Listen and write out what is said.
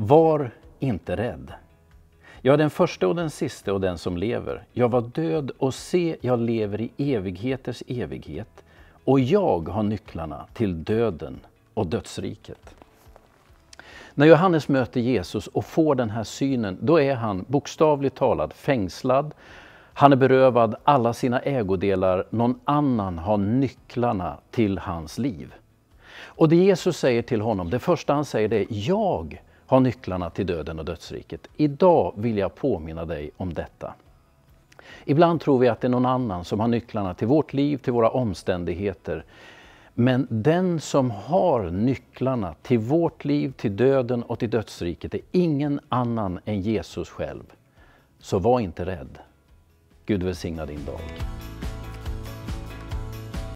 Var inte rädd. Jag är den första och den siste och den som lever. Jag var död och se, jag lever i evigheters evighet. Och jag har nycklarna till döden och dödsriket. När Johannes möter Jesus och får den här synen, då är han bokstavligt talat fängslad. Han är berövad alla sina ägodelar. Någon annan har nycklarna till hans liv. Och det Jesus säger till honom, det första han säger det är, jag har nycklarna till döden och dödsriket. Idag vill jag påminna dig om detta. Ibland tror vi att det är någon annan som har nycklarna till vårt liv, till våra omständigheter. Men den som har nycklarna till vårt liv, till döden och till dödsriket är ingen annan än Jesus själv. Så var inte rädd. Gud välsigna din dag.